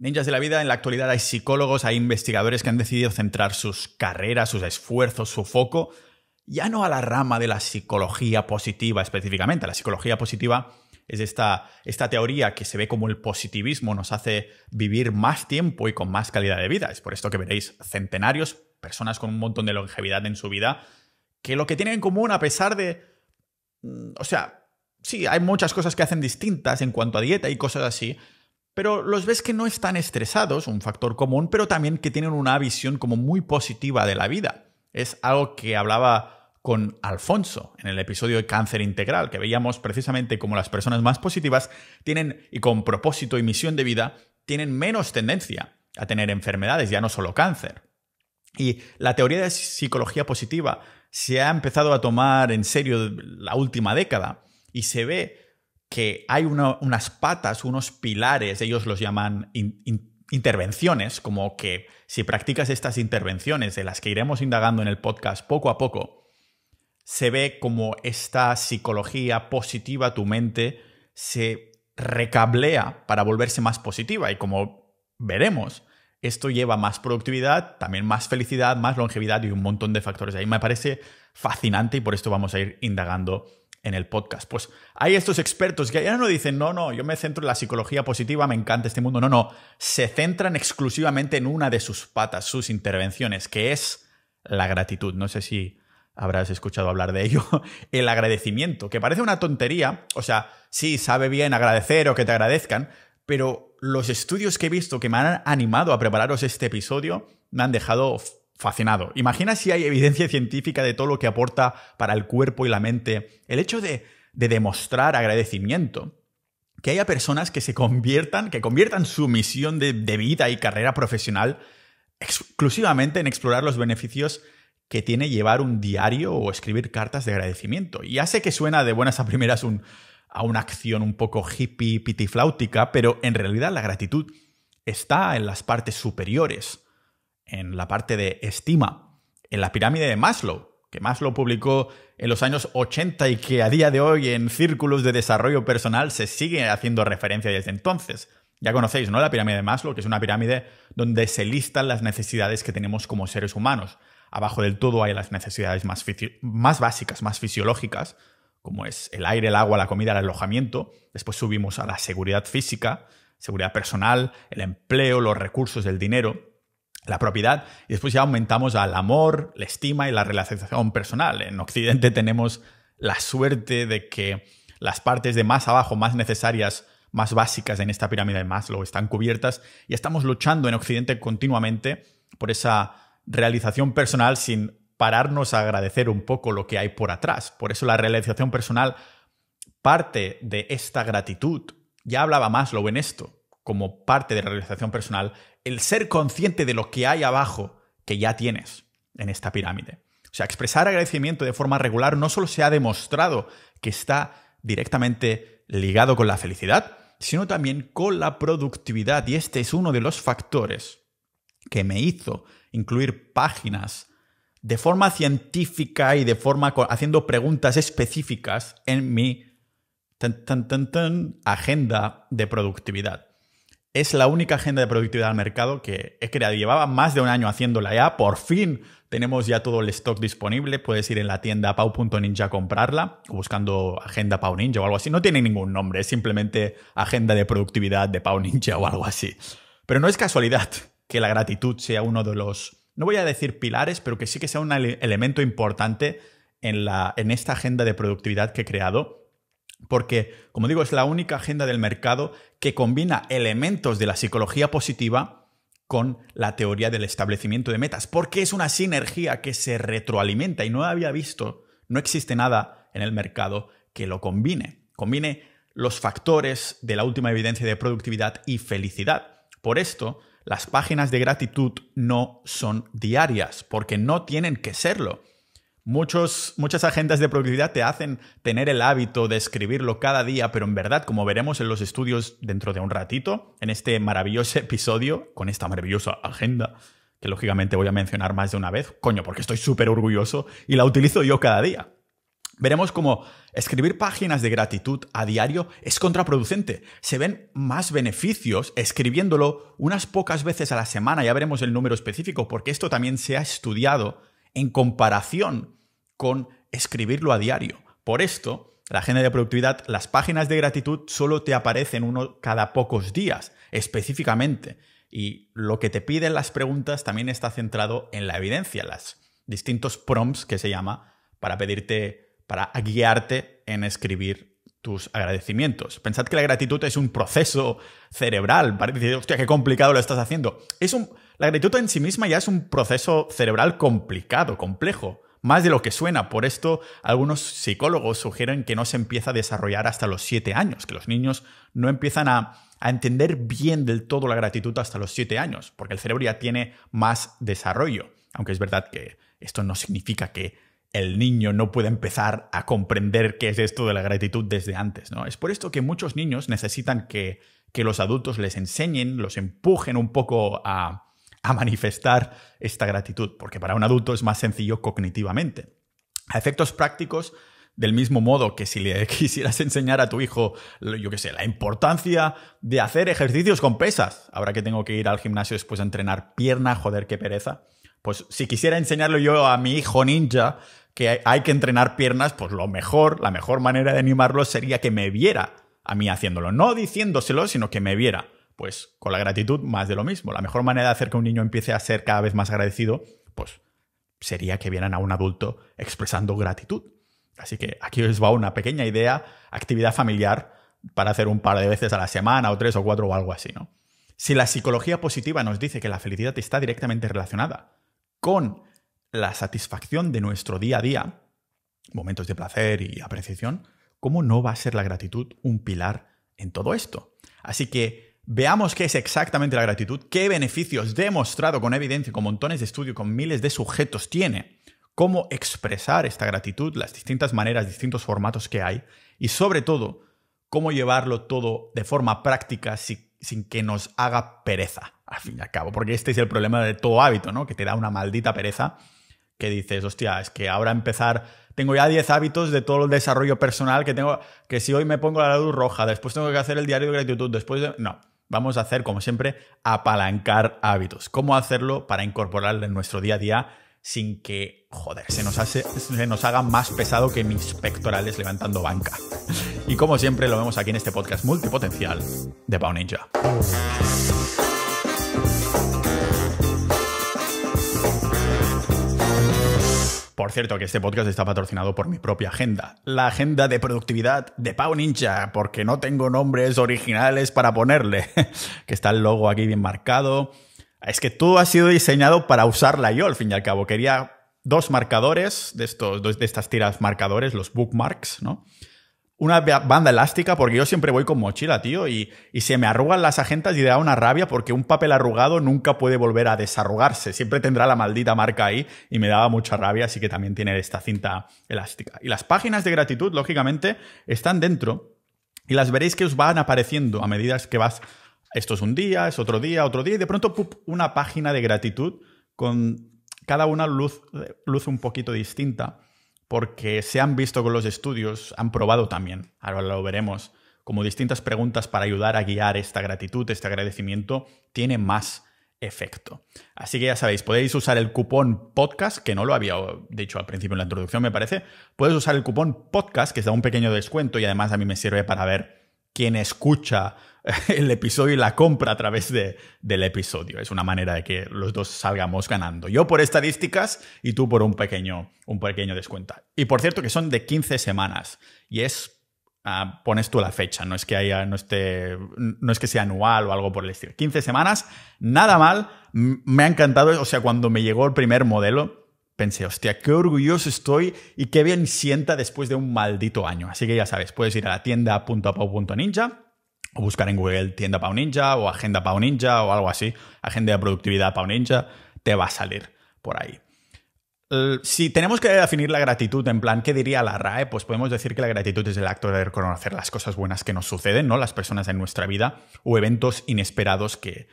Ninjas de la vida, en la actualidad hay psicólogos, hay investigadores que han decidido centrar sus carreras, sus esfuerzos, su foco, ya no a la rama de la psicología positiva específicamente. La psicología positiva es esta, esta teoría que se ve como el positivismo nos hace vivir más tiempo y con más calidad de vida. Es por esto que veréis centenarios, personas con un montón de longevidad en su vida, que lo que tienen en común a pesar de... Mm, o sea, sí, hay muchas cosas que hacen distintas en cuanto a dieta y cosas así, pero los ves que no están estresados, un factor común, pero también que tienen una visión como muy positiva de la vida. Es algo que hablaba con Alfonso en el episodio de Cáncer Integral, que veíamos precisamente como las personas más positivas tienen, y con propósito y misión de vida, tienen menos tendencia a tener enfermedades, ya no solo cáncer. Y la teoría de psicología positiva se ha empezado a tomar en serio la última década y se ve que hay unas patas, unos pilares, ellos los llaman intervenciones, como que si practicas estas intervenciones de las que iremos indagando en el podcast poco a poco, se ve como esta psicología positiva, tu mente, se recablea para volverse más positiva y como veremos, esto lleva más productividad, también más felicidad, más longevidad y un montón de factores. Ahí me parece fascinante y por esto vamos a ir indagando en el podcast. Pues hay estos expertos que ya no dicen, no, no, yo me centro en la psicología positiva, me encanta este mundo. No, no, se centran exclusivamente en una de sus patas, sus intervenciones, que es la gratitud. No sé si habrás escuchado hablar de ello. el agradecimiento, que parece una tontería. O sea, sí, sabe bien agradecer o que te agradezcan, pero los estudios que he visto que me han animado a prepararos este episodio me han dejado fascinado. Imagina si hay evidencia científica de todo lo que aporta para el cuerpo y la mente el hecho de, demostrar agradecimiento. Que haya personas que se conviertan, que conviertan su misión de, vida y carrera profesional exclusivamente en explorar los beneficios que tiene llevar un diario o escribir cartas de agradecimiento. Y ya sé que suena de buenas a primeras a una acción un poco hippie pitifláutica, pero en realidad la gratitud está en las partes superiores en la parte de estima, en la pirámide de Maslow, que Maslow publicó en los años 80 y que a día de hoy en círculos de desarrollo personal se sigue haciendo referencia desde entonces. Ya conocéis, ¿no? La pirámide de Maslow, que es una pirámide donde se listan las necesidades que tenemos como seres humanos. Abajo del todo hay las necesidades más, más básicas, más fisiológicas, como es el aire, el agua, la comida, el alojamiento. Después subimos a la seguridad física, seguridad personal, el empleo, los recursos, el dinero la propiedad y después ya aumentamos al amor, la estima y la realización personal. En Occidente tenemos la suerte de que las partes de más abajo, más necesarias, más básicas en esta pirámide de Maslow están cubiertas y estamos luchando en Occidente continuamente por esa realización personal sin pararnos a agradecer un poco lo que hay por atrás. Por eso la realización personal parte de esta gratitud. Ya hablaba Maslow en esto, como parte de la realización personal el ser consciente de lo que hay abajo que ya tienes en esta pirámide. O sea, expresar agradecimiento de forma regular no solo se ha demostrado que está directamente ligado con la felicidad, sino también con la productividad. Y este es uno de los factores que me hizo incluir páginas de forma científica y de forma haciendo preguntas específicas en mi agenda de productividad es la única agenda de productividad al mercado que he creado. llevaba más de un año haciéndola ya. Por fin tenemos ya todo el stock disponible. Puedes ir en la tienda pau.ninja a comprarla, buscando agenda Pau Ninja o algo así. No tiene ningún nombre, es simplemente agenda de productividad de Pau Ninja o algo así. Pero no es casualidad que la gratitud sea uno de los, no voy a decir pilares, pero que sí que sea un elemento importante en, la, en esta agenda de productividad que he creado porque, como digo, es la única agenda del mercado que combina elementos de la psicología positiva con la teoría del establecimiento de metas, porque es una sinergia que se retroalimenta y no había visto, no existe nada en el mercado que lo combine. Combine los factores de la última evidencia de productividad y felicidad. Por esto, las páginas de gratitud no son diarias, porque no tienen que serlo muchas agendas de productividad te hacen tener el hábito de escribirlo cada día, pero en verdad, como veremos en los estudios dentro de un ratito, en este maravilloso episodio, con esta maravillosa agenda, que lógicamente voy a mencionar más de una vez, coño, porque estoy súper orgulloso y la utilizo yo cada día. Veremos cómo escribir páginas de gratitud a diario es contraproducente. Se ven más beneficios escribiéndolo unas pocas veces a la semana, ya veremos el número específico, porque esto también se ha estudiado en comparación con escribirlo a diario. Por esto, la agenda de productividad, las páginas de gratitud solo te aparecen uno cada pocos días, específicamente. Y lo que te piden las preguntas también está centrado en la evidencia, las distintos prompts que se llama para pedirte, para guiarte en escribir tus agradecimientos. Pensad que la gratitud es un proceso cerebral. Parece, hostia, qué complicado lo estás haciendo. Es un, la gratitud en sí misma ya es un proceso cerebral complicado, complejo más de lo que suena. Por esto, algunos psicólogos sugieren que no se empieza a desarrollar hasta los 7 años, que los niños no empiezan a, entender bien del todo la gratitud hasta los siete años, porque el cerebro ya tiene más desarrollo. Aunque es verdad que esto no significa que el niño no pueda empezar a comprender qué es esto de la gratitud desde antes. ¿no? Es por esto que muchos niños necesitan que, que los adultos les enseñen, los empujen un poco a a manifestar esta gratitud, porque para un adulto es más sencillo cognitivamente. A efectos prácticos, del mismo modo que si le quisieras enseñar a tu hijo, yo qué sé, la importancia de hacer ejercicios con pesas, ahora que tengo que ir al gimnasio después a entrenar piernas, joder, qué pereza. Pues si quisiera enseñarlo yo a mi hijo ninja que hay que entrenar piernas, pues lo mejor, la mejor manera de animarlo sería que me viera a mí haciéndolo, no diciéndoselo, sino que me viera. Pues con la gratitud, más de lo mismo. La mejor manera de hacer que un niño empiece a ser cada vez más agradecido, pues sería que vieran a un adulto expresando gratitud. Así que aquí os va una pequeña idea, actividad familiar para hacer un par de veces a la semana o tres o cuatro o algo así, ¿no? Si la psicología positiva nos dice que la felicidad está directamente relacionada con la satisfacción de nuestro día a día, momentos de placer y apreciación, ¿cómo no va a ser la gratitud un pilar en todo esto? Así que Veamos qué es exactamente la gratitud, qué beneficios demostrado con evidencia, con montones de estudios, con miles de sujetos tiene, cómo expresar esta gratitud, las distintas maneras, distintos formatos que hay y sobre todo cómo llevarlo todo de forma práctica sin, que nos haga pereza, al fin y al cabo, porque este es el problema de todo hábito, ¿no? Que te da una maldita pereza que dices, hostia, es que ahora empezar, tengo ya 10 hábitos de todo el desarrollo personal que tengo, que si hoy me pongo la luz roja, después tengo que hacer el diario de gratitud, después de... No, vamos a hacer, como siempre, apalancar hábitos. ¿Cómo hacerlo para incorporarlo en nuestro día a día sin que, joder, se nos, haga más pesado que mis pectorales levantando banca? Y como siempre, lo vemos aquí en este podcast multipotencial de Bow Ninja. Por cierto, que este podcast está patrocinado por mi propia agenda, la agenda de productividad de Pau Ninja, porque no tengo nombres originales para ponerle, que está el logo aquí bien marcado. Es que todo ha sido diseñado para usarla yo, al fin y al cabo. Quería dos marcadores de, estos, de estas tiras marcadores, los bookmarks, ¿no? una banda elástica, porque yo siempre voy con mochila, tío, y, se me arrugan las agendas y da una rabia porque un papel arrugado nunca puede volver a desarrugarse, siempre tendrá la maldita marca ahí y me daba mucha rabia, así que también tiene esta cinta elástica. Y las páginas de gratitud, lógicamente, están dentro y las veréis que os van apareciendo a medida que vas, esto es un día, es otro día, otro día, y de pronto una página de gratitud con cada una luz, eh, luz un poquito distinta porque se han visto con los estudios, han probado también, ahora lo veremos, como distintas preguntas para ayudar a guiar esta gratitud, este agradecimiento, tiene más efecto. Así que ya sabéis, podéis usar el cupón podcast, que no lo había dicho al principio en la introducción, me parece. Puedes usar el cupón podcast, que os da un pequeño descuento y además a mí me sirve para ver quien escucha eh, el episodio y la compra a través de, del episodio. Es una manera de que los dos salgamos ganando. Yo por estadísticas y tú por un pequeño, un pequeño descuento. Y por cierto que son de 15 semanas y es... Ah, pones tú la fecha, no es que haya, no esté, no es que sea anual o algo por el estilo. 15 semanas, nada mal, me ha encantado, o sea, cuando me llegó el primer modelo, pensé, hostia, qué orgulloso estoy y qué bien sienta después de un maldito año. Así que ya sabes, puedes ir a la tienda o buscar en Google tienda o agenda Pau o algo así, agenda de productividad te va a salir por ahí. Si tenemos que definir la gratitud en plan, ¿qué diría la RAE? Pues podemos decir que la gratitud es el acto de reconocer las cosas buenas que nos suceden, ¿no? Las personas en nuestra vida o eventos inesperados que,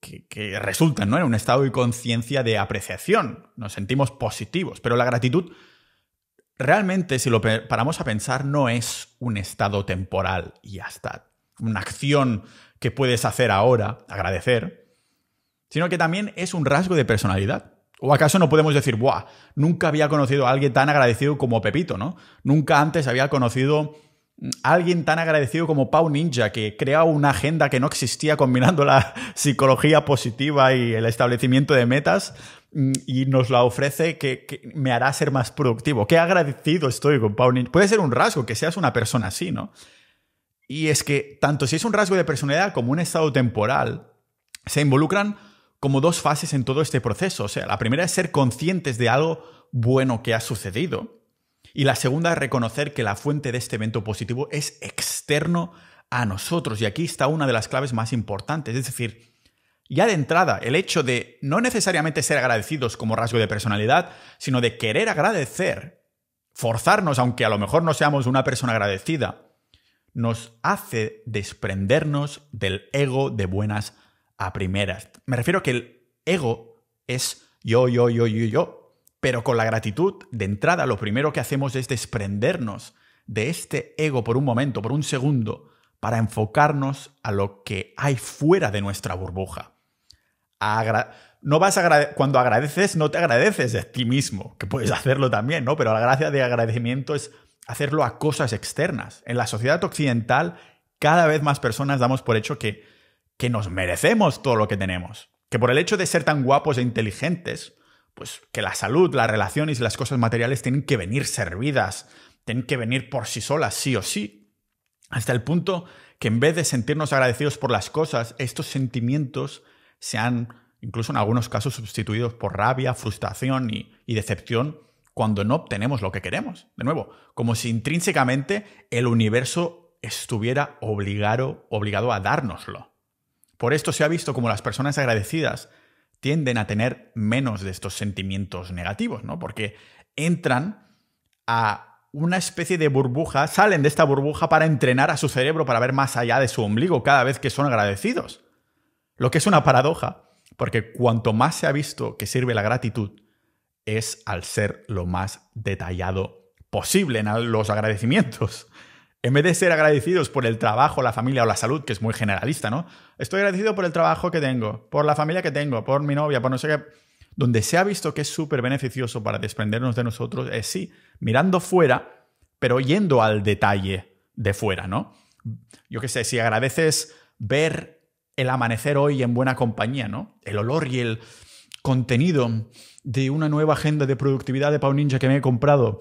que, resultan, ¿no? En un estado de conciencia de apreciación. Nos sentimos positivos. Pero la gratitud, realmente, si lo paramos a pensar, no es un estado temporal y hasta Una acción que puedes hacer ahora, agradecer, sino que también es un rasgo de personalidad. ¿O acaso no podemos decir, ¡buah! Nunca había conocido a alguien tan agradecido como Pepito, ¿no? Nunca antes había conocido alguien tan agradecido como Pau Ninja, que crea una agenda que no existía combinando la psicología positiva y el establecimiento de metas mm, y nos la ofrece que, me hará ser más productivo. Qué agradecido estoy con Pau Ninja. Puede ser un rasgo que seas una persona así, ¿no? Y es que tanto si es un rasgo de personalidad como un estado temporal, se involucran como dos fases en todo este proceso. O sea, la primera es ser conscientes de algo bueno que ha sucedido y la segunda es reconocer que la fuente de este evento positivo es externo a nosotros. Y aquí está una de las claves más importantes. Es decir, ya de entrada, el hecho de no necesariamente ser agradecidos como rasgo de personalidad, sino de querer agradecer, forzarnos, aunque a lo mejor no seamos una persona agradecida, nos hace desprendernos del ego de buenas a primeras. Me refiero a que el ego es yo, yo, yo, yo, yo. Pero con la gratitud, de entrada, lo primero que hacemos es desprendernos de este ego por un momento, por un segundo, para enfocarnos a lo que hay fuera de nuestra burbuja. no vas cuando agradeces, no te agradeces a ti mismo, que puedes hacerlo también, ¿no? Pero la gracia de agradecimiento es hacerlo a cosas externas. En la sociedad occidental, cada vez más personas damos por hecho que, que nos merecemos todo lo que tenemos. Que por el hecho de ser tan guapos e inteligentes, pues que la salud, las relaciones y las cosas materiales tienen que venir servidas, tienen que venir por sí solas, sí o sí. Hasta el punto que en vez de sentirnos agradecidos por las cosas, estos sentimientos se han, incluso en algunos casos, sustituidos por rabia, frustración y, decepción cuando no obtenemos lo que queremos. De nuevo, como si intrínsecamente el universo estuviera obligado, obligado a dárnoslo. Por esto se ha visto como las personas agradecidas tienden a tener menos de estos sentimientos negativos, ¿no? Porque entran a una especie de burbuja, salen de esta burbuja para entrenar a su cerebro para ver más allá de su ombligo cada vez que son agradecidos. Lo que es una paradoja, porque cuanto más se ha visto que sirve la gratitud, es al ser lo más detallado posible en los agradecimientos en vez de ser agradecidos por el trabajo, la familia o la salud, que es muy generalista, ¿no? Estoy agradecido por el trabajo que tengo, por la familia que tengo, por mi novia, por no sé qué. Donde se ha visto que es súper beneficioso para desprendernos de nosotros es sí, mirando fuera, pero yendo al detalle de fuera, ¿no? Yo qué sé, si agradeces ver el amanecer hoy en buena compañía, ¿no? El olor y el contenido de una nueva agenda de productividad de Pau Ninja que me he comprado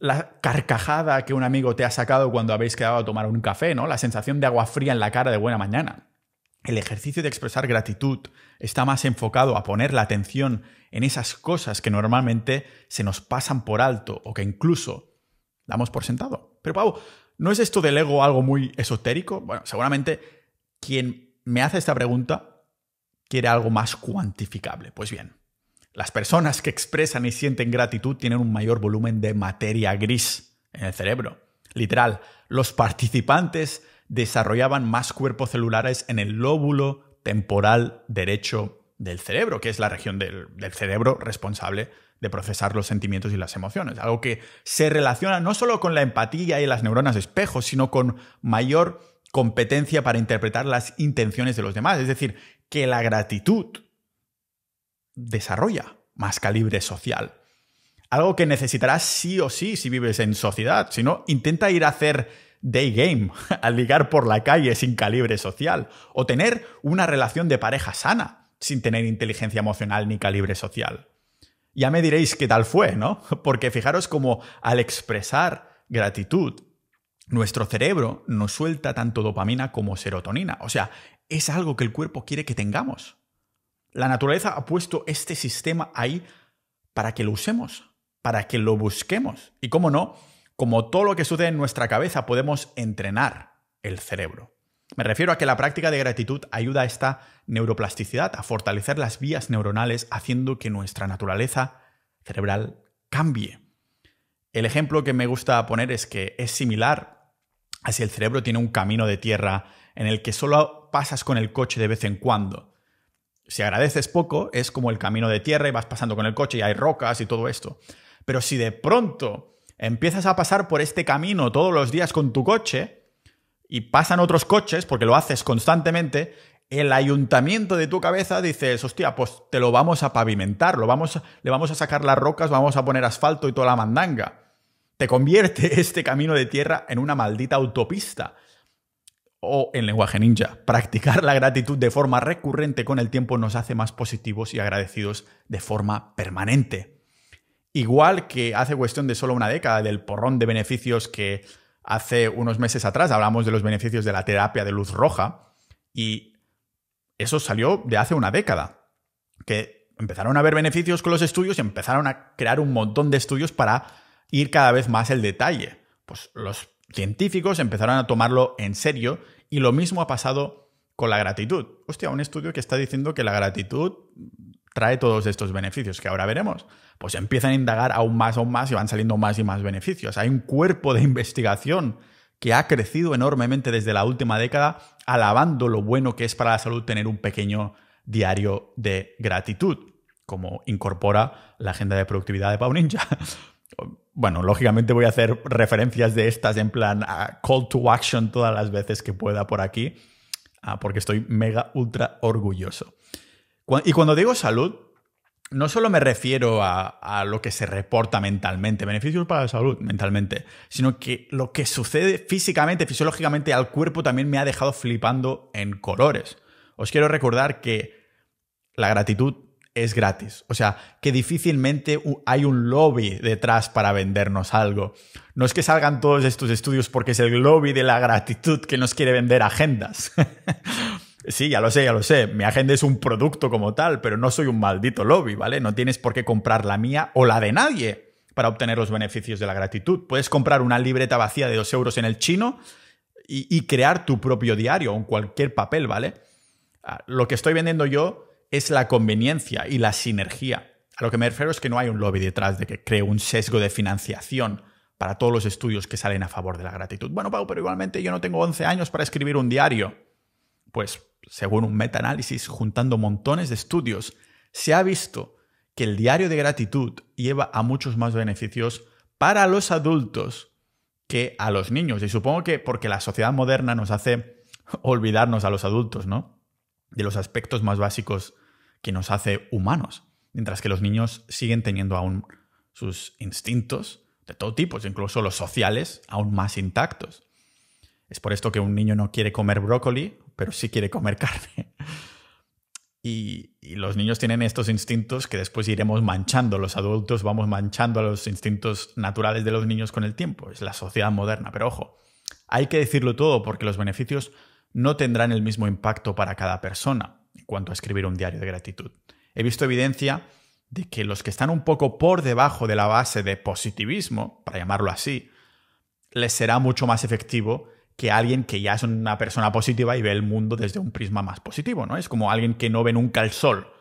la carcajada que un amigo te ha sacado cuando habéis quedado a tomar un café, ¿no? La sensación de agua fría en la cara de buena mañana. El ejercicio de expresar gratitud está más enfocado a poner la atención en esas cosas que normalmente se nos pasan por alto o que incluso damos por sentado. Pero Pau, ¿no es esto del ego algo muy esotérico? Bueno, seguramente quien me hace esta pregunta quiere algo más cuantificable. Pues bien, las personas que expresan y sienten gratitud tienen un mayor volumen de materia gris en el cerebro. Literal, los participantes desarrollaban más cuerpos celulares en el lóbulo temporal derecho del cerebro, que es la región del, cerebro responsable de procesar los sentimientos y las emociones. Algo que se relaciona no solo con la empatía y las neuronas de espejo, sino con mayor competencia para interpretar las intenciones de los demás. Es decir, que la gratitud desarrolla más calibre social. Algo que necesitarás sí o sí si vives en sociedad. Si no, intenta ir a hacer day game, a ligar por la calle sin calibre social, o tener una relación de pareja sana, sin tener inteligencia emocional ni calibre social. Ya me diréis qué tal fue, ¿no? Porque fijaros como al expresar gratitud, nuestro cerebro nos suelta tanto dopamina como serotonina. O sea, es algo que el cuerpo quiere que tengamos. La naturaleza ha puesto este sistema ahí para que lo usemos, para que lo busquemos. Y cómo no, como todo lo que sucede en nuestra cabeza, podemos entrenar el cerebro. Me refiero a que la práctica de gratitud ayuda a esta neuroplasticidad, a fortalecer las vías neuronales, haciendo que nuestra naturaleza cerebral cambie. El ejemplo que me gusta poner es que es similar a si el cerebro tiene un camino de tierra en el que solo pasas con el coche de vez en cuando si agradeces poco, es como el camino de tierra y vas pasando con el coche y hay rocas y todo esto. Pero si de pronto empiezas a pasar por este camino todos los días con tu coche y pasan otros coches porque lo haces constantemente, el ayuntamiento de tu cabeza dice, hostia, pues te lo vamos a pavimentar, lo vamos, le vamos a sacar las rocas, vamos a poner asfalto y toda la mandanga. Te convierte este camino de tierra en una maldita autopista o en lenguaje ninja, practicar la gratitud de forma recurrente con el tiempo nos hace más positivos y agradecidos de forma permanente. Igual que hace cuestión de solo una década del porrón de beneficios que hace unos meses atrás hablamos de los beneficios de la terapia de luz roja y eso salió de hace una década, que empezaron a haber beneficios con los estudios y empezaron a crear un montón de estudios para ir cada vez más el detalle. Pues los científicos empezaron a tomarlo en serio y lo mismo ha pasado con la gratitud. Hostia, un estudio que está diciendo que la gratitud trae todos estos beneficios que ahora veremos. Pues empiezan a indagar aún más, aún más y van saliendo más y más beneficios. Hay un cuerpo de investigación que ha crecido enormemente desde la última década, alabando lo bueno que es para la salud tener un pequeño diario de gratitud, como incorpora la agenda de productividad de Pau Ninja bueno, lógicamente voy a hacer referencias de estas en plan a call to action todas las veces que pueda por aquí, ah, porque estoy mega, ultra orgulloso. Y cuando digo salud, no solo me refiero a, a lo que se reporta mentalmente, beneficios para la salud mentalmente, sino que lo que sucede físicamente, fisiológicamente al cuerpo también me ha dejado flipando en colores. Os quiero recordar que la gratitud es gratis. O sea, que difícilmente hay un lobby detrás para vendernos algo. No es que salgan todos estos estudios porque es el lobby de la gratitud que nos quiere vender agendas. sí, ya lo sé, ya lo sé. Mi agenda es un producto como tal, pero no soy un maldito lobby, ¿vale? No tienes por qué comprar la mía o la de nadie para obtener los beneficios de la gratitud. Puedes comprar una libreta vacía de dos euros en el chino y, crear tu propio diario o en cualquier papel, ¿vale? Ah, lo que estoy vendiendo yo es la conveniencia y la sinergia. A lo que me refiero es que no hay un lobby detrás de que cree un sesgo de financiación para todos los estudios que salen a favor de la gratitud. Bueno, Pau, pero igualmente yo no tengo 11 años para escribir un diario. Pues, según un metaanálisis juntando montones de estudios, se ha visto que el diario de gratitud lleva a muchos más beneficios para los adultos que a los niños. Y supongo que porque la sociedad moderna nos hace olvidarnos a los adultos, ¿no? de los aspectos más básicos que nos hace humanos, mientras que los niños siguen teniendo aún sus instintos de todo tipo, incluso los sociales, aún más intactos. Es por esto que un niño no quiere comer brócoli, pero sí quiere comer carne. Y, y, los niños tienen estos instintos que después iremos manchando, los adultos vamos manchando a los instintos naturales de los niños con el tiempo, es la sociedad moderna, pero ojo, hay que decirlo todo porque los beneficios no tendrán el mismo impacto para cada persona en cuanto a escribir un diario de gratitud. He visto evidencia de que los que están un poco por debajo de la base de positivismo, para llamarlo así, les será mucho más efectivo que alguien que ya es una persona positiva y ve el mundo desde un prisma más positivo, ¿no? Es como alguien que no ve nunca el sol.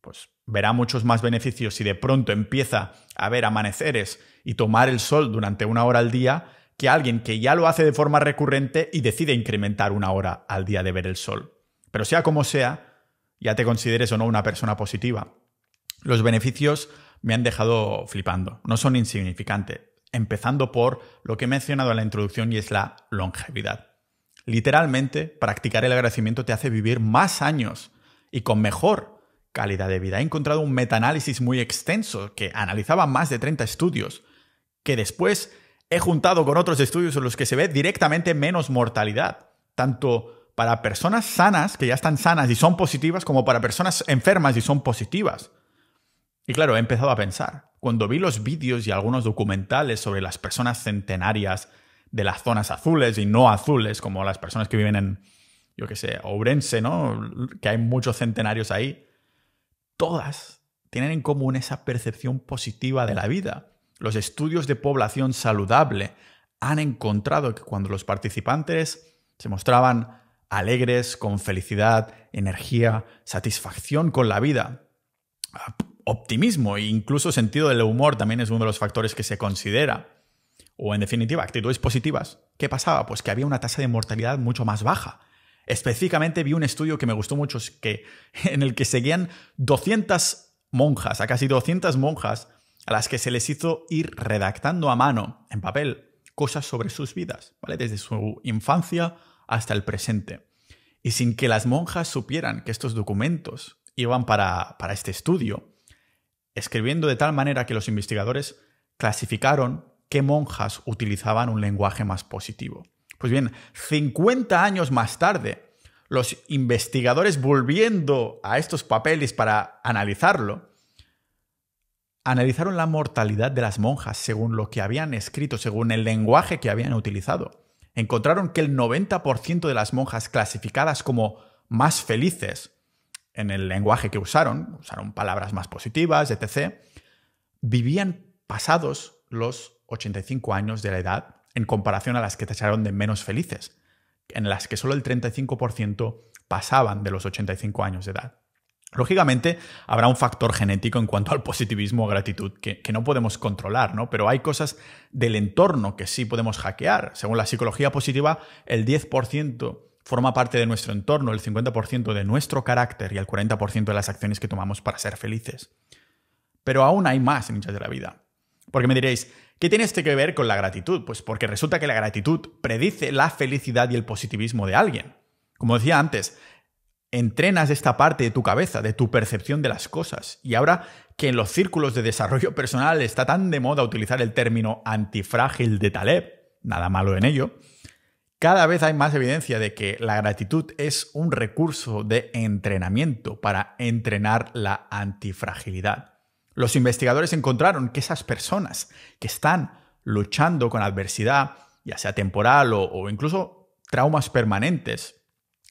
Pues verá muchos más beneficios si de pronto empieza a ver amaneceres y tomar el sol durante una hora al día que alguien que ya lo hace de forma recurrente y decide incrementar una hora al día de ver el sol. Pero sea como sea, ya te consideres o no una persona positiva. Los beneficios me han dejado flipando, no son insignificantes, empezando por lo que he mencionado en la introducción y es la longevidad. Literalmente, practicar el agradecimiento te hace vivir más años y con mejor calidad de vida. He encontrado un metaanálisis muy extenso que analizaba más de 30 estudios, que después he juntado con otros estudios en los que se ve directamente menos mortalidad, tanto para personas sanas, que ya están sanas y son positivas, como para personas enfermas y son positivas. Y claro, he empezado a pensar, cuando vi los vídeos y algunos documentales sobre las personas centenarias de las zonas azules y no azules, como las personas que viven en, yo qué sé, Ourense, ¿no? Que hay muchos centenarios ahí. Todas tienen en común esa percepción positiva de la vida. Los estudios de población saludable han encontrado que cuando los participantes se mostraban alegres, con felicidad, energía, satisfacción con la vida, optimismo e incluso sentido del humor también es uno de los factores que se considera. O en definitiva, actitudes positivas. ¿Qué pasaba? Pues que había una tasa de mortalidad mucho más baja. Específicamente vi un estudio que me gustó mucho que, en el que seguían 200 monjas, a casi 200 monjas, a las que se les hizo ir redactando a mano, en papel, cosas sobre sus vidas, ¿vale? Desde su infancia hasta el presente. Y sin que las monjas supieran que estos documentos iban para, para este estudio, escribiendo de tal manera que los investigadores clasificaron qué monjas utilizaban un lenguaje más positivo. Pues bien, 50 años más tarde, los investigadores volviendo a estos papeles para analizarlo, analizaron la mortalidad de las monjas según lo que habían escrito, según el lenguaje que habían utilizado. Encontraron que el 90% de las monjas clasificadas como más felices en el lenguaje que usaron, usaron palabras más positivas, etc., vivían pasados los 85 años de la edad en comparación a las que tacharon de menos felices, en las que solo el 35% pasaban de los 85 años de edad. Lógicamente, habrá un factor genético en cuanto al positivismo o gratitud que, no podemos controlar, ¿no? Pero hay cosas del entorno que sí podemos hackear. Según la psicología positiva, el 10% forma parte de nuestro entorno, el 50% de nuestro carácter y el 40% de las acciones que tomamos para ser felices. Pero aún hay más en de la vida. Porque me diréis, ¿qué tiene este que ver con la gratitud? Pues porque resulta que la gratitud predice la felicidad y el positivismo de alguien. Como decía antes, entrenas esta parte de tu cabeza, de tu percepción de las cosas. Y ahora que en los círculos de desarrollo personal está tan de moda utilizar el término antifrágil de Taleb, nada malo en ello, cada vez hay más evidencia de que la gratitud es un recurso de entrenamiento para entrenar la antifragilidad. Los investigadores encontraron que esas personas que están luchando con adversidad, ya sea temporal o, o incluso traumas permanentes,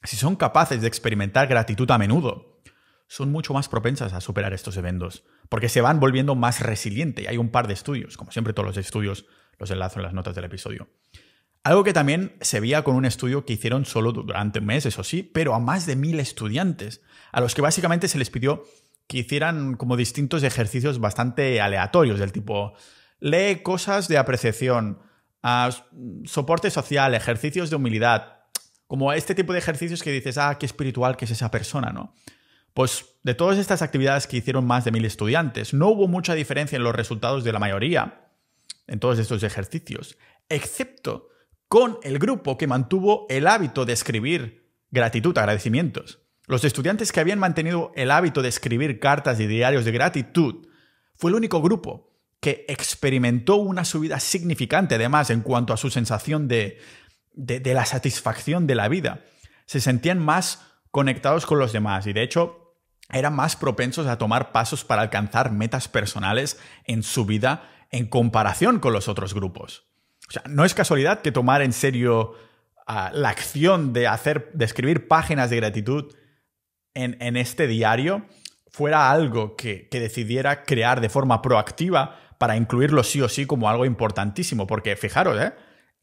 si son capaces de experimentar gratitud a menudo, son mucho más propensas a superar estos eventos, porque se van volviendo más resilientes. Hay un par de estudios, como siempre todos los estudios los enlazo en las notas del episodio. Algo que también se veía con un estudio que hicieron solo durante meses o eso sí, pero a más de mil estudiantes, a los que básicamente se les pidió que hicieran como distintos ejercicios bastante aleatorios, del tipo, lee cosas de apreciación, soporte social, ejercicios de humildad, como este tipo de ejercicios que dices, ah, qué espiritual que es esa persona, ¿no? Pues de todas estas actividades que hicieron más de mil estudiantes, no hubo mucha diferencia en los resultados de la mayoría en todos estos ejercicios, excepto con el grupo que mantuvo el hábito de escribir gratitud, agradecimientos. Los estudiantes que habían mantenido el hábito de escribir cartas y diarios de gratitud fue el único grupo que experimentó una subida significante, además, en cuanto a su sensación de, de, la satisfacción de la vida. Se sentían más conectados con los demás y de hecho eran más propensos a tomar pasos para alcanzar metas personales en su vida en comparación con los otros grupos. O sea, no es casualidad que tomar en serio ah, la acción de hacer, de escribir páginas de gratitud en, este diario fuera algo que, que, decidiera crear de forma proactiva para incluirlo sí o sí como algo importantísimo. Porque fijaros, ¿eh?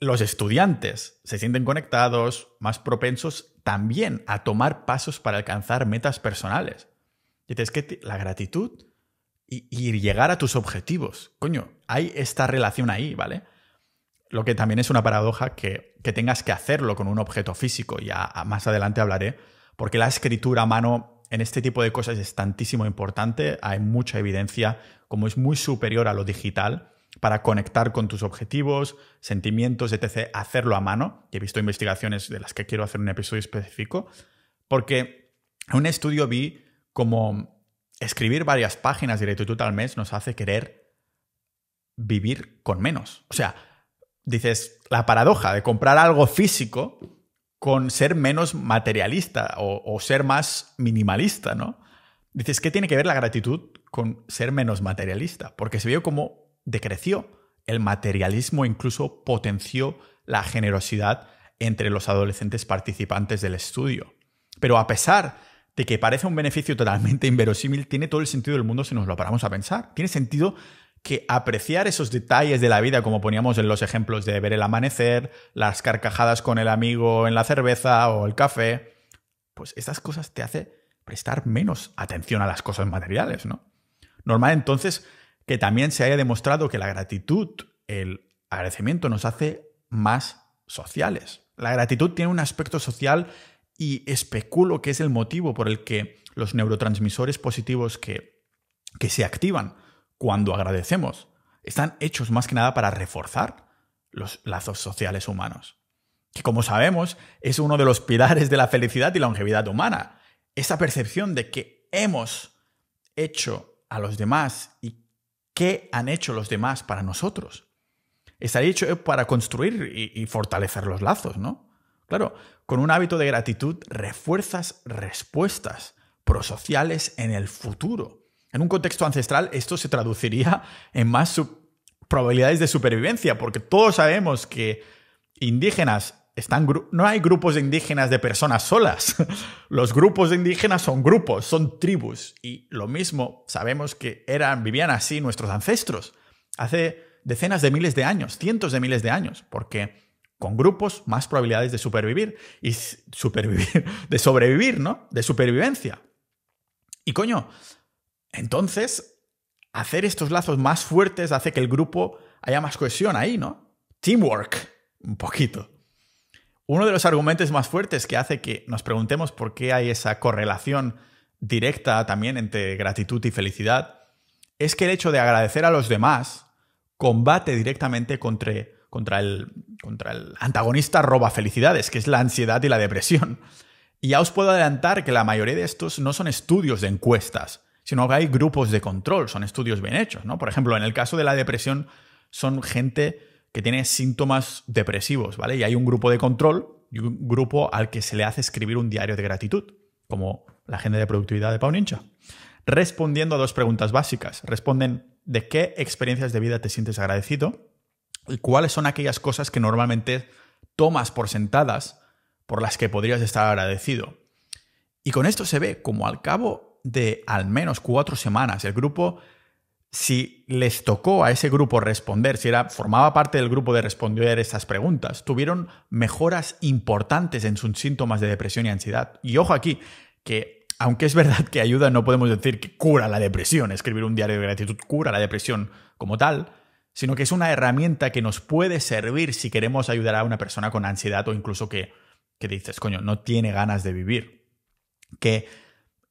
los estudiantes se sienten conectados, más propensos también a tomar pasos para alcanzar metas personales. es que la gratitud y, llegar a tus objetivos, coño, hay esta relación ahí, ¿vale? Lo que también es una paradoja que, que tengas que hacerlo con un objeto físico, ya más adelante hablaré, porque la escritura a mano en este tipo de cosas es tantísimo importante, hay mucha evidencia, como es muy superior a lo digital, para conectar con tus objetivos, sentimientos, etc., hacerlo a mano. Y he visto investigaciones de las que quiero hacer un episodio específico, porque en un estudio vi como escribir varias páginas de gratitud al mes nos hace querer vivir con menos. O sea, dices, la paradoja de comprar algo físico con ser menos materialista o, o ser más minimalista, ¿no? Dices, ¿qué tiene que ver la gratitud con ser menos materialista? Porque se vio como decreció. El materialismo incluso potenció la generosidad entre los adolescentes participantes del estudio. Pero a pesar de que parece un beneficio totalmente inverosímil, tiene todo el sentido del mundo si nos lo paramos a pensar. Tiene sentido que apreciar esos detalles de la vida, como poníamos en los ejemplos de ver el amanecer, las carcajadas con el amigo en la cerveza o el café, pues estas cosas te hacen prestar menos atención a las cosas materiales, ¿no? Normal entonces que también se haya demostrado que la gratitud, el agradecimiento nos hace más sociales. La gratitud tiene un aspecto social y especulo que es el motivo por el que los neurotransmisores positivos que, que se activan cuando agradecemos están hechos más que nada para reforzar los lazos sociales humanos, que como sabemos es uno de los pilares de la felicidad y la longevidad humana. Esa percepción de que hemos hecho a los demás y qué han hecho los demás para nosotros. Estaría hecho para construir y fortalecer los lazos, ¿no? Claro, con un hábito de gratitud refuerzas respuestas prosociales en el futuro. En un contexto ancestral esto se traduciría en más probabilidades de supervivencia, porque todos sabemos que indígenas no hay grupos indígenas de personas solas. Los grupos indígenas son grupos, son tribus. Y lo mismo sabemos que eran, vivían así nuestros ancestros hace decenas de miles de años, cientos de miles de años, porque con grupos más probabilidades de supervivir y supervivir, de sobrevivir, ¿no? De supervivencia. Y coño, entonces, hacer estos lazos más fuertes hace que el grupo haya más cohesión ahí, ¿no? Teamwork, un poquito. Uno de los argumentos más fuertes que hace que nos preguntemos por qué hay esa correlación directa también entre gratitud y felicidad es que el hecho de agradecer a los demás combate directamente contra, contra, el, contra el antagonista roba felicidades, que es la ansiedad y la depresión. Y ya os puedo adelantar que la mayoría de estos no son estudios de encuestas, sino que hay grupos de control, son estudios bien hechos. ¿no? Por ejemplo, en el caso de la depresión son gente que tiene síntomas depresivos, ¿vale? Y hay un grupo de control y un grupo al que se le hace escribir un diario de gratitud, como la agenda de productividad de Paunincha. Respondiendo a dos preguntas básicas. Responden de qué experiencias de vida te sientes agradecido y cuáles son aquellas cosas que normalmente tomas por sentadas por las que podrías estar agradecido. Y con esto se ve como al cabo de al menos cuatro semanas el grupo si les tocó a ese grupo responder, si era, formaba parte del grupo de responder estas preguntas, tuvieron mejoras importantes en sus síntomas de depresión y ansiedad. Y ojo aquí, que aunque es verdad que ayuda, no podemos decir que cura la depresión, escribir un diario de gratitud cura la depresión como tal, sino que es una herramienta que nos puede servir si queremos ayudar a una persona con ansiedad o incluso que, que dices, coño, no tiene ganas de vivir. Que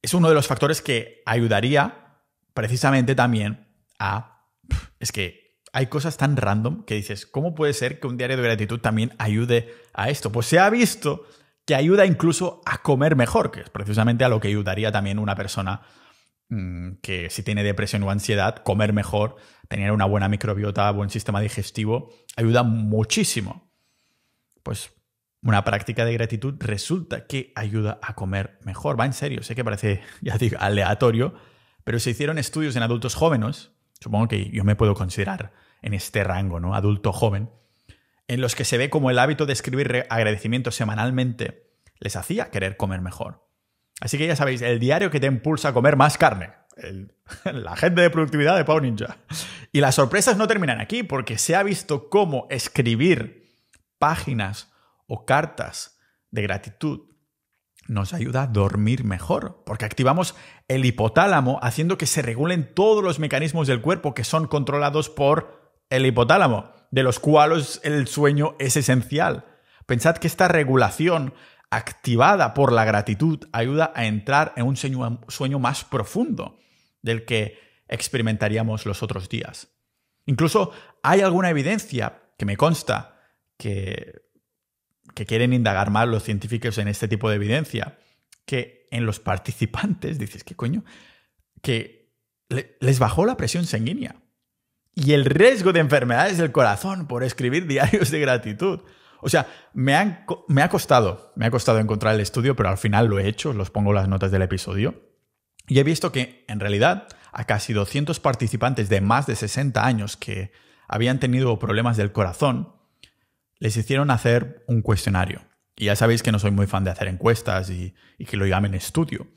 es uno de los factores que ayudaría precisamente también a... Es que hay cosas tan random que dices, ¿cómo puede ser que un diario de gratitud también ayude a esto? Pues se ha visto que ayuda incluso a comer mejor, que es precisamente a lo que ayudaría también una persona mm, que si tiene depresión o ansiedad, comer mejor, tener una buena microbiota, buen sistema digestivo, ayuda muchísimo. Pues una práctica de gratitud resulta que ayuda a comer mejor. Va en serio, sé que parece, ya digo, aleatorio, pero se hicieron estudios en adultos jóvenes supongo que yo me puedo considerar en este rango, ¿no? Adulto joven, en los que se ve como el hábito de escribir agradecimientos semanalmente les hacía querer comer mejor. Así que ya sabéis, el diario que te impulsa a comer más carne. la gente de productividad de Pau Ninja. Y las sorpresas no terminan aquí, porque se ha visto cómo escribir páginas o cartas de gratitud nos ayuda a dormir mejor, porque activamos el hipotálamo haciendo que se regulen todos los mecanismos del cuerpo que son controlados por el hipotálamo, de los cuales el sueño es esencial. Pensad que esta regulación activada por la gratitud ayuda a entrar en un sueño, más profundo del que experimentaríamos los otros días. Incluso hay alguna evidencia que me consta que que quieren indagar más los científicos en este tipo de evidencia, que en los participantes, dices, ¿qué coño? Que les bajó la presión sanguínea y el riesgo de enfermedades del corazón por escribir diarios de gratitud. O sea, me, ha costado, me ha costado encontrar el estudio, pero al final lo he hecho, los pongo las notas del episodio. Y he visto que, en realidad, a casi 200 participantes de más de 60 años que habían tenido problemas del corazón, les hicieron hacer un cuestionario. Y ya sabéis que no soy muy fan de hacer encuestas y, que lo llamen estudio.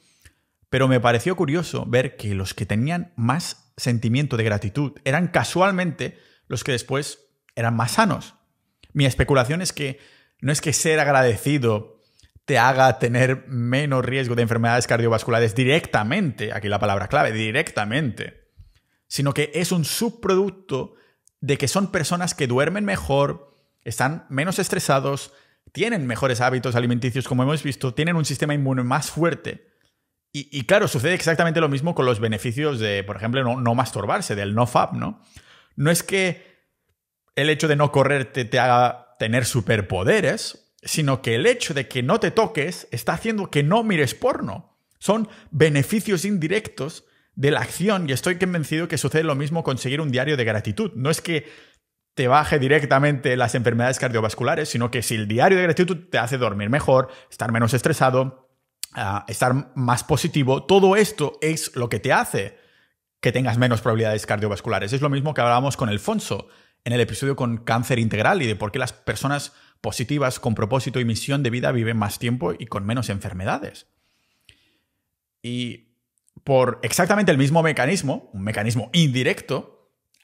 Pero me pareció curioso ver que los que tenían más sentimiento de gratitud eran casualmente los que después eran más sanos. Mi especulación es que no es que ser agradecido te haga tener menos riesgo de enfermedades cardiovasculares directamente, aquí la palabra clave, directamente, sino que es un subproducto de que son personas que duermen mejor, están menos estresados, tienen mejores hábitos alimenticios, como hemos visto, tienen un sistema inmune más fuerte. Y, claro, sucede exactamente lo mismo con los beneficios de, por ejemplo, no, masturbarse, del no fab, ¿no? No es que el hecho de no correr te, te haga tener superpoderes, sino que el hecho de que no te toques está haciendo que no mires porno. Son beneficios indirectos de la acción y estoy convencido que sucede lo mismo conseguir un diario de gratitud. No es que te baje directamente las enfermedades cardiovasculares, sino que si el diario de gratitud te hace dormir mejor, estar menos estresado, ah, estar más positivo, todo esto es lo que te hace que tengas menos probabilidades cardiovasculares. Es lo mismo que hablábamos con Alfonso en el episodio con cáncer integral y de por qué las personas positivas con propósito y misión de vida viven más tiempo y con menos enfermedades. Y por exactamente el mismo mecanismo, un mecanismo indirecto,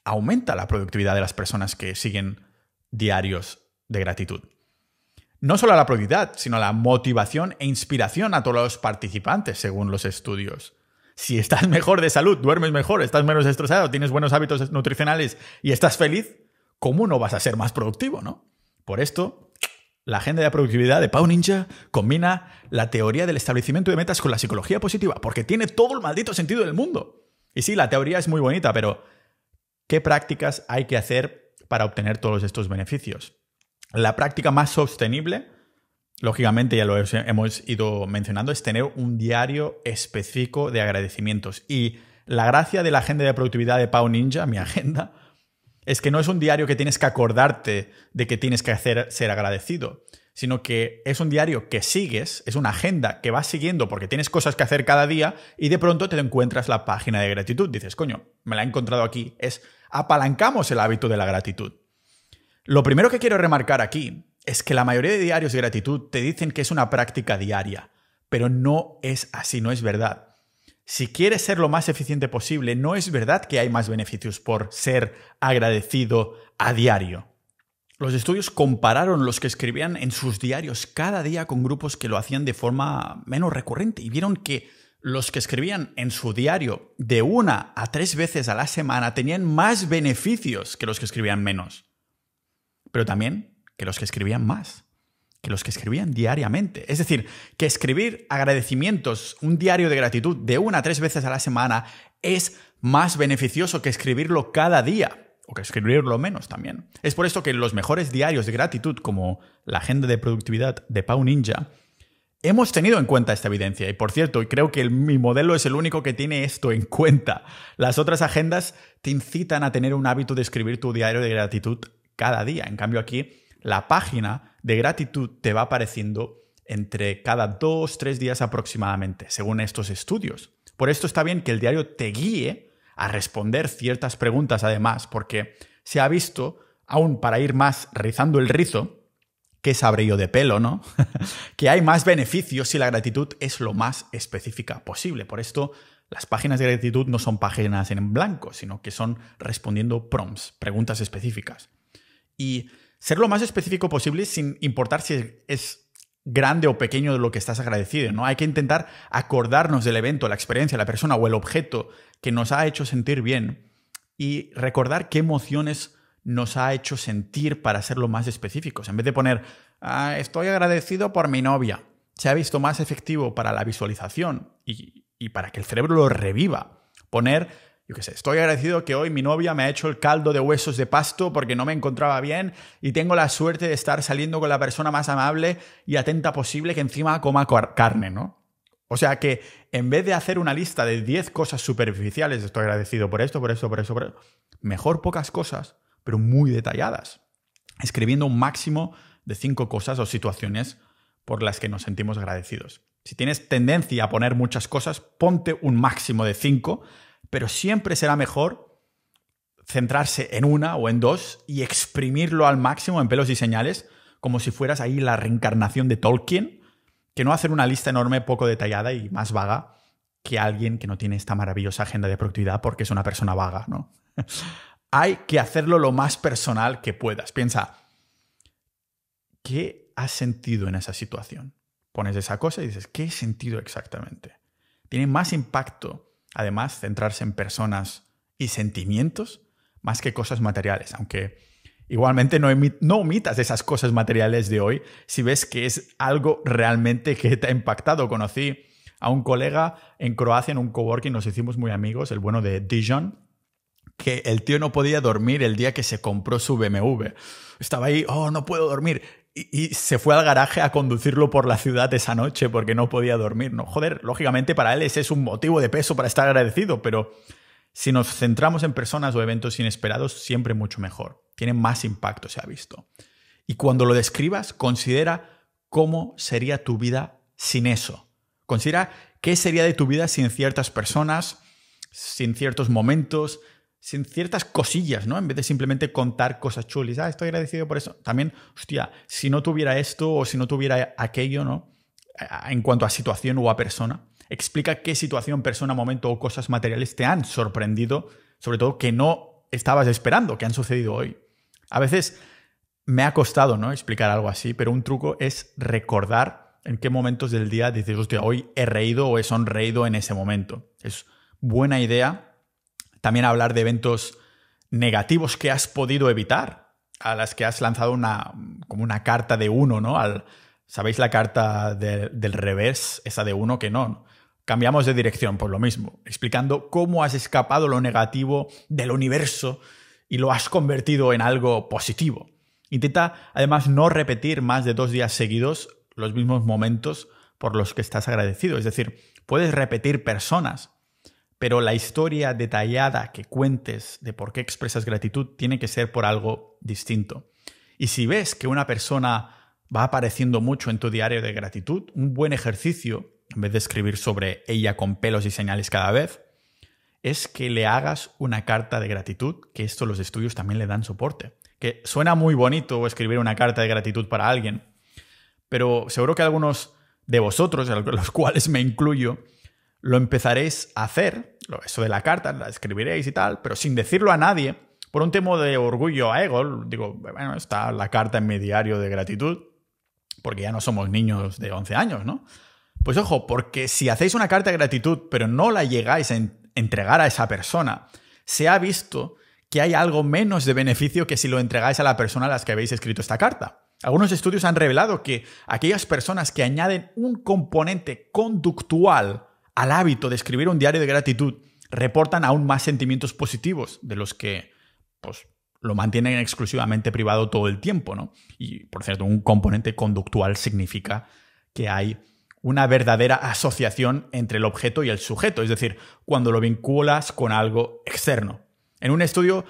aumenta la productividad de las personas que siguen diarios de gratitud. No solo la productividad, sino la motivación e inspiración a todos los participantes, según los estudios. Si estás mejor de salud, duermes mejor, estás menos estresado, tienes buenos hábitos nutricionales y estás feliz, ¿cómo no vas a ser más productivo, no? Por esto, la agenda de productividad de Pau Ninja combina la teoría del establecimiento de metas con la psicología positiva, porque tiene todo el maldito sentido del mundo. Y sí, la teoría es muy bonita, pero ¿Qué prácticas hay que hacer para obtener todos estos beneficios? La práctica más sostenible, lógicamente ya lo hemos ido mencionando, es tener un diario específico de agradecimientos. Y la gracia de la agenda de productividad de Pau Ninja, mi agenda, es que no es un diario que tienes que acordarte de que tienes que hacer, ser agradecido, sino que es un diario que sigues, es una agenda que vas siguiendo porque tienes cosas que hacer cada día y de pronto te encuentras la página de gratitud. Dices, coño, me la he encontrado aquí. Es apalancamos el hábito de la gratitud. Lo primero que quiero remarcar aquí es que la mayoría de diarios de gratitud te dicen que es una práctica diaria, pero no es así, no es verdad. Si quieres ser lo más eficiente posible, no es verdad que hay más beneficios por ser agradecido a diario. Los estudios compararon los que escribían en sus diarios cada día con grupos que lo hacían de forma menos recurrente y vieron que los que escribían en su diario de una a tres veces a la semana tenían más beneficios que los que escribían menos. Pero también que los que escribían más, que los que escribían diariamente. Es decir, que escribir agradecimientos, un diario de gratitud de una a tres veces a la semana es más beneficioso que escribirlo cada día o que escribirlo menos también. Es por esto que los mejores diarios de gratitud, como la agenda de productividad de Pau Ninja, Hemos tenido en cuenta esta evidencia y por cierto, creo que mi modelo es el único que tiene esto en cuenta. Las otras agendas te incitan a tener un hábito de escribir tu diario de gratitud cada día. En cambio aquí, la página de gratitud te va apareciendo entre cada dos, tres días aproximadamente, según estos estudios. Por esto está bien que el diario te guíe a responder ciertas preguntas además, porque se ha visto, aún para ir más rizando el rizo, ¿Qué sabré de pelo, no? que hay más beneficios si la gratitud es lo más específica posible. Por esto, las páginas de gratitud no son páginas en blanco, sino que son respondiendo prompts, preguntas específicas. Y ser lo más específico posible sin importar si es grande o pequeño de lo que estás agradecido, ¿no? Hay que intentar acordarnos del evento, la experiencia, la persona o el objeto que nos ha hecho sentir bien y recordar qué emociones nos ha hecho sentir para ser lo más específicos. En vez de poner, ah, estoy agradecido por mi novia, se ha visto más efectivo para la visualización y, para que el cerebro lo reviva. Poner, yo qué sé, estoy agradecido que hoy mi novia me ha hecho el caldo de huesos de pasto porque no me encontraba bien y tengo la suerte de estar saliendo con la persona más amable y atenta posible que encima coma carne, ¿no? O sea que en vez de hacer una lista de 10 cosas superficiales, estoy agradecido por esto, por eso, por eso, por mejor pocas cosas pero muy detalladas, escribiendo un máximo de cinco cosas o situaciones por las que nos sentimos agradecidos. Si tienes tendencia a poner muchas cosas, ponte un máximo de cinco, pero siempre será mejor centrarse en una o en dos y exprimirlo al máximo en pelos y señales, como si fueras ahí la reencarnación de Tolkien, que no hacer una lista enorme, poco detallada y más vaga que alguien que no tiene esta maravillosa agenda de productividad porque es una persona vaga, ¿no? hay que hacerlo lo más personal que puedas. Piensa, ¿qué has sentido en esa situación? Pones esa cosa y dices, ¿qué he sentido exactamente? Tiene más impacto, además, centrarse en personas y sentimientos más que cosas materiales, aunque igualmente no, no omitas esas cosas materiales de hoy si ves que es algo realmente que te ha impactado. Conocí a un colega en Croacia en un coworking, nos hicimos muy amigos, el bueno de Dijon, que el tío no podía dormir el día que se compró su BMW. Estaba ahí, oh, no puedo dormir. Y, se fue al garaje a conducirlo por la ciudad esa noche porque no podía dormir. No, joder, lógicamente para él ese es un motivo de peso para estar agradecido, pero si nos centramos en personas o eventos inesperados, siempre mucho mejor. Tiene más impacto, se ha visto. Y cuando lo describas, considera cómo sería tu vida sin eso. Considera qué sería de tu vida sin ciertas personas, sin ciertos momentos, sin ciertas cosillas, ¿no? En vez de simplemente contar cosas chulis. Ah, estoy agradecido por eso. También, hostia, si no tuviera esto o si no tuviera aquello, ¿no? En cuanto a situación o a persona. Explica qué situación, persona, momento o cosas materiales te han sorprendido, sobre todo que no estabas esperando, que han sucedido hoy. A veces me ha costado, ¿no? Explicar algo así, pero un truco es recordar en qué momentos del día dices, hostia, hoy he reído o he sonreído en ese momento. Es buena idea también hablar de eventos negativos que has podido evitar, a las que has lanzado una, como una carta de uno, ¿no? Al, ¿Sabéis la carta del revés, esa de uno que no? Cambiamos de dirección por lo mismo, explicando cómo has escapado lo negativo del universo y lo has convertido en algo positivo. Intenta además no repetir más de dos días seguidos los mismos momentos por los que estás agradecido. Es decir, puedes repetir personas, pero la historia detallada que cuentes de por qué expresas gratitud tiene que ser por algo distinto. Y si ves que una persona va apareciendo mucho en tu diario de gratitud, un buen ejercicio, en vez de escribir sobre ella con pelos y señales cada vez, es que le hagas una carta de gratitud, que esto los estudios también le dan soporte. Que suena muy bonito escribir una carta de gratitud para alguien, pero seguro que algunos de vosotros, los cuales me incluyo, lo empezaréis a hacer, eso de la carta, la escribiréis y tal, pero sin decirlo a nadie, por un tema de orgullo a ego, digo, bueno, está la carta en mi diario de gratitud, porque ya no somos niños de 11 años, ¿no? Pues ojo, porque si hacéis una carta de gratitud, pero no la llegáis a entregar a esa persona, se ha visto que hay algo menos de beneficio que si lo entregáis a la persona a la que habéis escrito esta carta. Algunos estudios han revelado que aquellas personas que añaden un componente conductual al hábito de escribir un diario de gratitud, reportan aún más sentimientos positivos de los que pues, lo mantienen exclusivamente privado todo el tiempo. Y, por cierto, un componente conductual significa que hay una verdadera asociación entre el objeto y el sujeto, es decir, cuando lo vinculas con algo externo. En un estudio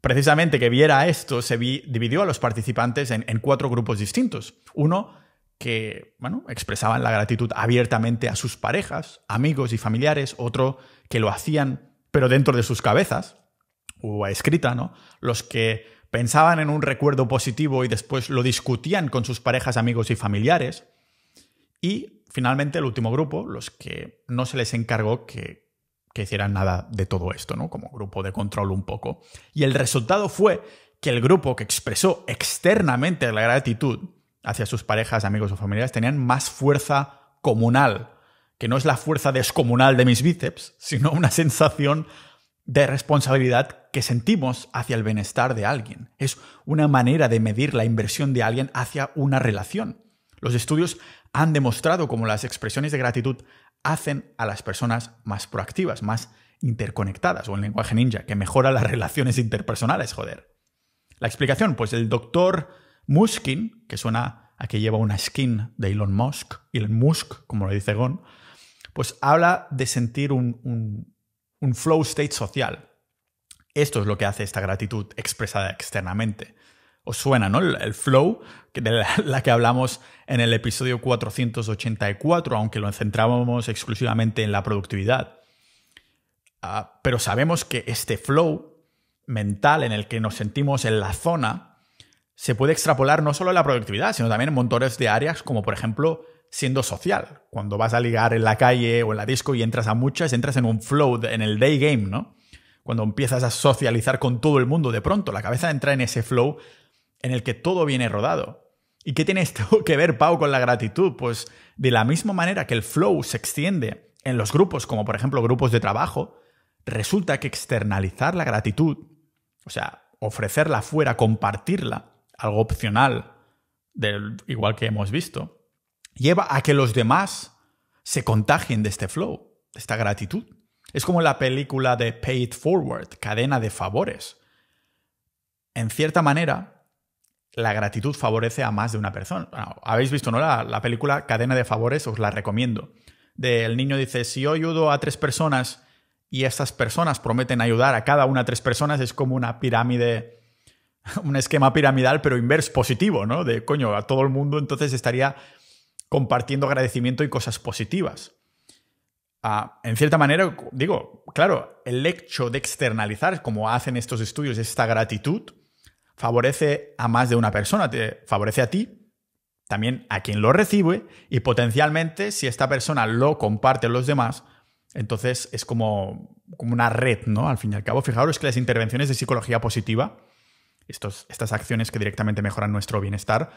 precisamente que viera esto, se dividió a los participantes en cuatro grupos distintos. Uno que bueno, expresaban la gratitud abiertamente a sus parejas, amigos y familiares, otro que lo hacían pero dentro de sus cabezas, o a escrita, ¿no? Los que pensaban en un recuerdo positivo y después lo discutían con sus parejas, amigos y familiares. Y finalmente el último grupo, los que no se les encargó que, que hicieran nada de todo esto, ¿no? Como grupo de control un poco. Y el resultado fue que el grupo que expresó externamente la gratitud hacia sus parejas, amigos o familiares, tenían más fuerza comunal, que no es la fuerza descomunal de mis bíceps, sino una sensación de responsabilidad que sentimos hacia el bienestar de alguien. Es una manera de medir la inversión de alguien hacia una relación. Los estudios han demostrado cómo las expresiones de gratitud hacen a las personas más proactivas, más interconectadas, o el lenguaje ninja, que mejora las relaciones interpersonales, joder. La explicación, pues el doctor Muskin, que suena a que lleva una skin de Elon Musk, Elon Musk, como lo dice Gon, pues habla de sentir un, flow state social. Esto es lo que hace esta gratitud expresada externamente. Os suena, ¿no? El, flow, de la, que hablamos en el episodio 484, aunque lo centrábamos exclusivamente en la productividad. Ah, pero sabemos que este flow mental en el que nos sentimos en la zona se puede extrapolar no solo a la productividad, sino también en montones de áreas, como por ejemplo siendo social. Cuando vas a ligar en la calle o en la disco y entras a muchas, entras en un flow, en el day game, ¿no? Cuando empiezas a socializar con todo el mundo de pronto, la cabeza entra en ese flow en el que todo viene rodado. ¿Y qué tiene esto que ver, Pau, con la gratitud? Pues de la misma manera que el flow se extiende en los grupos, como por ejemplo grupos de trabajo, resulta que externalizar la gratitud, o sea, ofrecerla fuera, compartirla, algo opcional, del, igual que hemos visto, lleva a que los demás se contagien de este flow, de esta gratitud. Es como la película de Pay It Forward, cadena de favores. En cierta manera, la gratitud favorece a más de una persona. Habéis visto, ¿no? La, la película Cadena de Favores, os la recomiendo. Del niño dice, si yo ayudo a tres personas y estas personas prometen ayudar a cada una de tres personas, es como una pirámide un esquema piramidal, pero inverso, positivo, ¿no? De coño, a todo el mundo entonces estaría compartiendo agradecimiento y cosas positivas. Ah, en cierta manera, digo, claro, el hecho de externalizar, como hacen estos estudios, esta gratitud, favorece a más de una persona, te favorece a ti, también a quien lo recibe, y potencialmente si esta persona lo comparte a los demás, entonces es como, como una red, ¿no? Al fin y al cabo, fijaros que las intervenciones de psicología positiva estas acciones que directamente mejoran nuestro bienestar,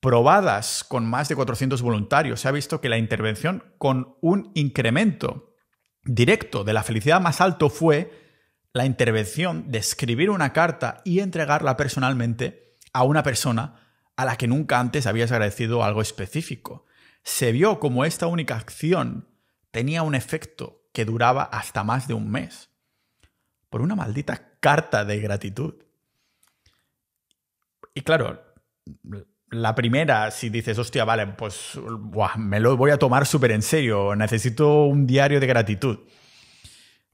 probadas con más de 400 voluntarios, se ha visto que la intervención con un incremento directo de la felicidad más alto fue la intervención de escribir una carta y entregarla personalmente a una persona a la que nunca antes habías agradecido algo específico. Se vio como esta única acción tenía un efecto que duraba hasta más de un mes. Por una maldita carta de gratitud. Y claro, la primera, si dices, hostia, vale, pues me lo voy a tomar súper en serio, necesito un diario de gratitud.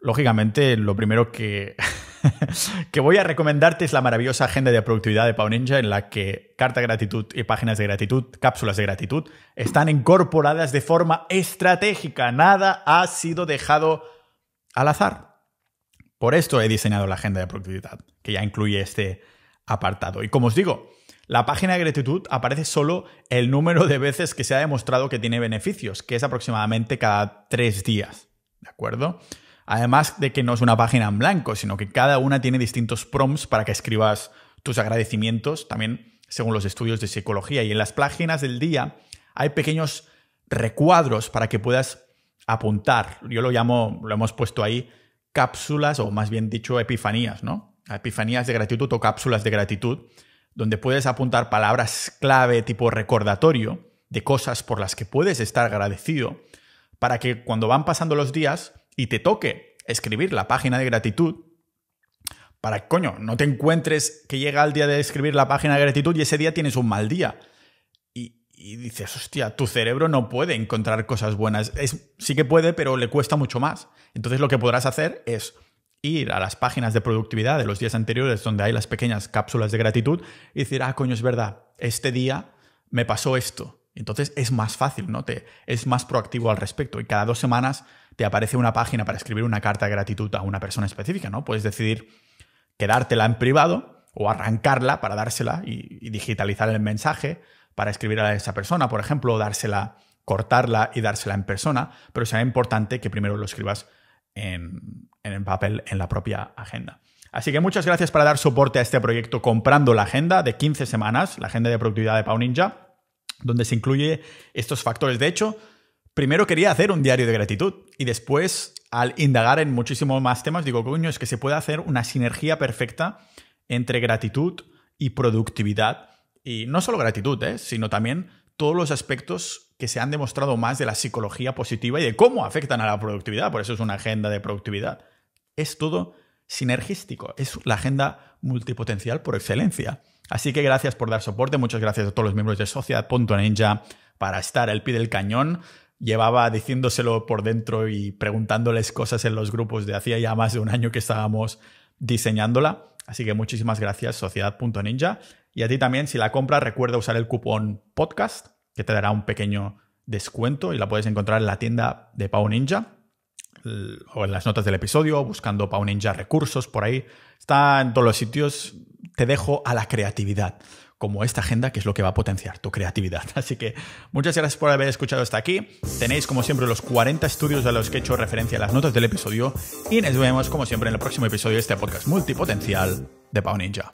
Lógicamente, lo primero que, que voy a recomendarte es la maravillosa agenda de productividad de Pau Ninja, en la que carta de gratitud y páginas de gratitud, cápsulas de gratitud, están incorporadas de forma estratégica. Nada ha sido dejado al azar. Por esto he diseñado la agenda de productividad, que ya incluye este, apartado. Y como os digo, la página de gratitud aparece solo el número de veces que se ha demostrado que tiene beneficios, que es aproximadamente cada tres días. ¿De acuerdo? Además de que no es una página en blanco, sino que cada una tiene distintos prompts para que escribas tus agradecimientos, también según los estudios de psicología. Y en las páginas del día hay pequeños recuadros para que puedas apuntar. Yo lo llamo, lo hemos puesto ahí, cápsulas o más bien dicho, epifanías, ¿no? epifanías de gratitud o cápsulas de gratitud, donde puedes apuntar palabras clave tipo recordatorio de cosas por las que puedes estar agradecido, para que cuando van pasando los días y te toque escribir la página de gratitud, para que, coño, no te encuentres que llega el día de escribir la página de gratitud y ese día tienes un mal día. Y, dices, hostia, tu cerebro no puede encontrar cosas buenas. Es, sí que puede, pero le cuesta mucho más. Entonces lo que podrás hacer es ir a las páginas de productividad de los días anteriores donde hay las pequeñas cápsulas de gratitud y decir, ah, coño, es verdad, este día me pasó esto. Entonces es más fácil, ¿no? es más proactivo al respecto. Y cada dos semanas te aparece una página para escribir una carta de gratitud a una persona específica, ¿no? Puedes decidir quedártela en privado o arrancarla para dársela y, digitalizar el mensaje para escribir a esa persona, por ejemplo, o dársela, cortarla y dársela en persona, pero será importante que primero lo escribas en, en el papel en la propia agenda. Así que muchas gracias para dar soporte a este proyecto comprando la agenda de 15 semanas, la agenda de productividad de Pau Ninja, donde se incluye estos factores. De hecho, primero quería hacer un diario de gratitud y después, al indagar en muchísimos más temas, digo, coño, es que se puede hacer una sinergia perfecta entre gratitud y productividad. Y no solo gratitud, ¿eh? sino también todos los aspectos que se han demostrado más de la psicología positiva y de cómo afectan a la productividad. Por eso es una agenda de productividad. Es todo sinergístico. Es la agenda multipotencial por excelencia. Así que gracias por dar soporte. Muchas gracias a todos los miembros de Sociedad.ninja para estar al pie del cañón. Llevaba diciéndoselo por dentro y preguntándoles cosas en los grupos de hacía ya más de un año que estábamos diseñándola. Así que muchísimas gracias, Sociedad.ninja. Y a ti también, si la compras, recuerda usar el cupón podcast, que te dará un pequeño descuento y la puedes encontrar en la tienda de Pau Ninja o en las notas del episodio, buscando Pau Ninja recursos por ahí. Está en todos los sitios. Te dejo a la creatividad, como esta agenda que es lo que va a potenciar tu creatividad. Así que muchas gracias por haber escuchado hasta aquí. Tenéis, como siempre, los 40 estudios a los que he hecho referencia en las notas del episodio. Y nos vemos, como siempre, en el próximo episodio de este podcast multipotencial de Pau Ninja.